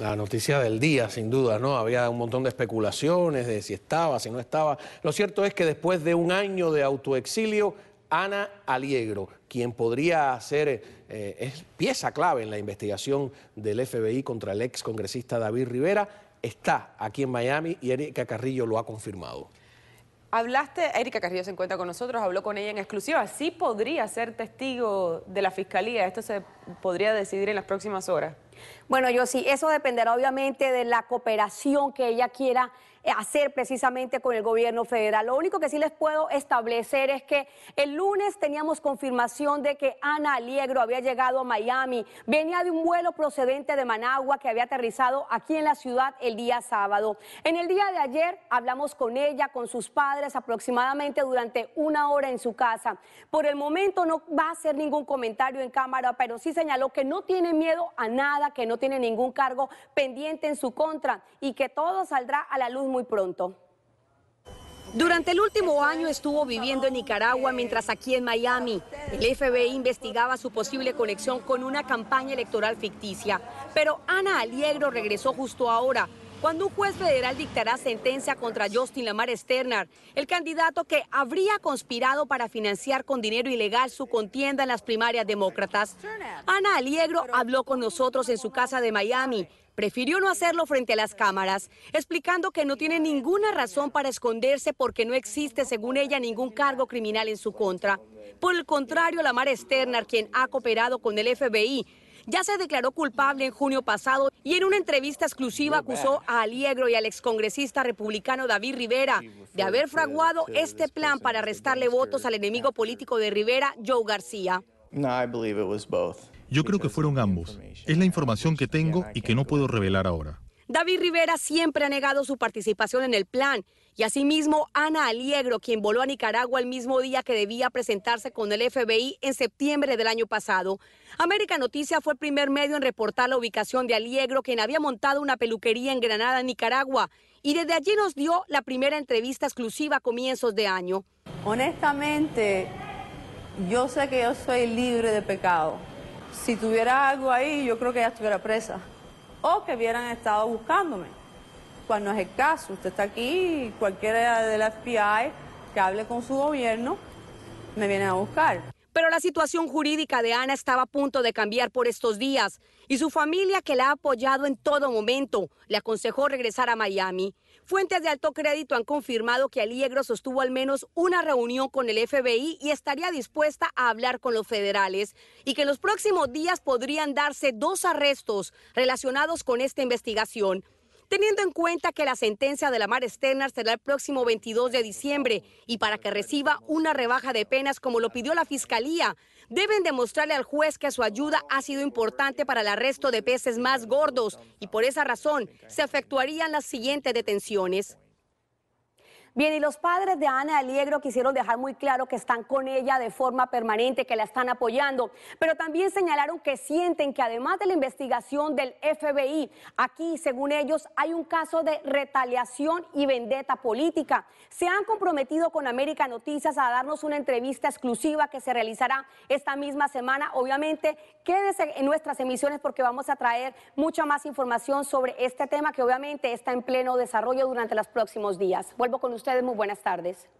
La noticia del día, sin duda, ¿no? Había un montón de especulaciones de si estaba, si no estaba. Lo cierto es que después de un año de autoexilio, Ana Aliegro, quien podría ser eh, pieza clave en la investigación del FBI contra el ex congresista David Rivera, está aquí en Miami y Erika Carrillo lo ha confirmado. Hablaste, Erika Carrillo se encuentra con nosotros, habló con ella en exclusiva. Sí podría ser testigo de la fiscalía, esto se podría decidir en las próximas horas. Bueno, yo sí, eso dependerá obviamente de la cooperación que ella quiera eh, hacer precisamente con el gobierno federal. Lo único que sí les puedo establecer es que el lunes teníamos confirmación de que Ana Aliegro había llegado a Miami. Venía de un vuelo procedente de Managua que había aterrizado aquí en la ciudad el día sábado. En el día de ayer hablamos con ella, con sus padres, aproximadamente durante una hora en su casa. Por el momento no va a hacer ningún comentario en cámara, pero sí señaló que no tiene miedo a nada que no tiene ningún cargo pendiente en su contra y que todo saldrá a la luz muy pronto. Durante el último año estuvo viviendo en Nicaragua mientras aquí en Miami el FBI investigaba su posible conexión con una campaña electoral ficticia. Pero Ana Aliegro regresó justo ahora cuando un juez federal dictará sentencia contra Justin Lamar Sterner, el candidato que habría conspirado para financiar con dinero ilegal su contienda en las primarias demócratas. Ana Aliegro habló con nosotros en su casa de Miami. Prefirió no hacerlo frente a las cámaras, explicando que no tiene ninguna razón para esconderse porque no existe, según ella, ningún cargo criminal en su contra. Por el contrario, Lamar Sterner, quien ha cooperado con el FBI, ya se declaró culpable en junio pasado y en una entrevista exclusiva acusó a Aliegro y al excongresista republicano David Rivera de haber fraguado este plan para restarle votos al enemigo político de Rivera, Joe García. Yo creo que fueron ambos. Es la información que tengo y que no puedo revelar ahora. David Rivera siempre ha negado su participación en el plan y asimismo Ana Aliegro, quien voló a Nicaragua el mismo día que debía presentarse con el FBI en septiembre del año pasado. América Noticia fue el primer medio en reportar la ubicación de Aliegro, quien había montado una peluquería en Granada, Nicaragua, y desde allí nos dio la primera entrevista exclusiva a comienzos de año. Honestamente, yo sé que yo soy libre de pecado. Si tuviera algo ahí, yo creo que ya estuviera presa o que hubieran estado buscándome. cuando pues no es el caso, usted está aquí, cualquiera la FBI que hable con su gobierno me viene a buscar. Pero la situación jurídica de Ana estaba a punto de cambiar por estos días y su familia, que la ha apoyado en todo momento, le aconsejó regresar a Miami. Fuentes de alto crédito han confirmado que Aliegro sostuvo al menos una reunión con el FBI y estaría dispuesta a hablar con los federales y que en los próximos días podrían darse dos arrestos relacionados con esta investigación. Teniendo en cuenta que la sentencia de la Mar Sterner será el próximo 22 de diciembre y para que reciba una rebaja de penas como lo pidió la Fiscalía, deben demostrarle al juez que su ayuda ha sido importante para el arresto de peces más gordos y por esa razón se efectuarían las siguientes detenciones. Bien, y los padres de Ana Aliegro quisieron dejar muy claro que están con ella de forma permanente, que la están apoyando, pero también señalaron que sienten que además de la investigación del FBI, aquí, según ellos, hay un caso de retaliación y vendetta política. Se han comprometido con América Noticias a darnos una entrevista exclusiva que se realizará esta misma semana. Obviamente, quédese en nuestras emisiones porque vamos a traer mucha más información sobre este tema que obviamente está en pleno desarrollo durante los próximos días. Vuelvo con ustedes, muy buenas tardes.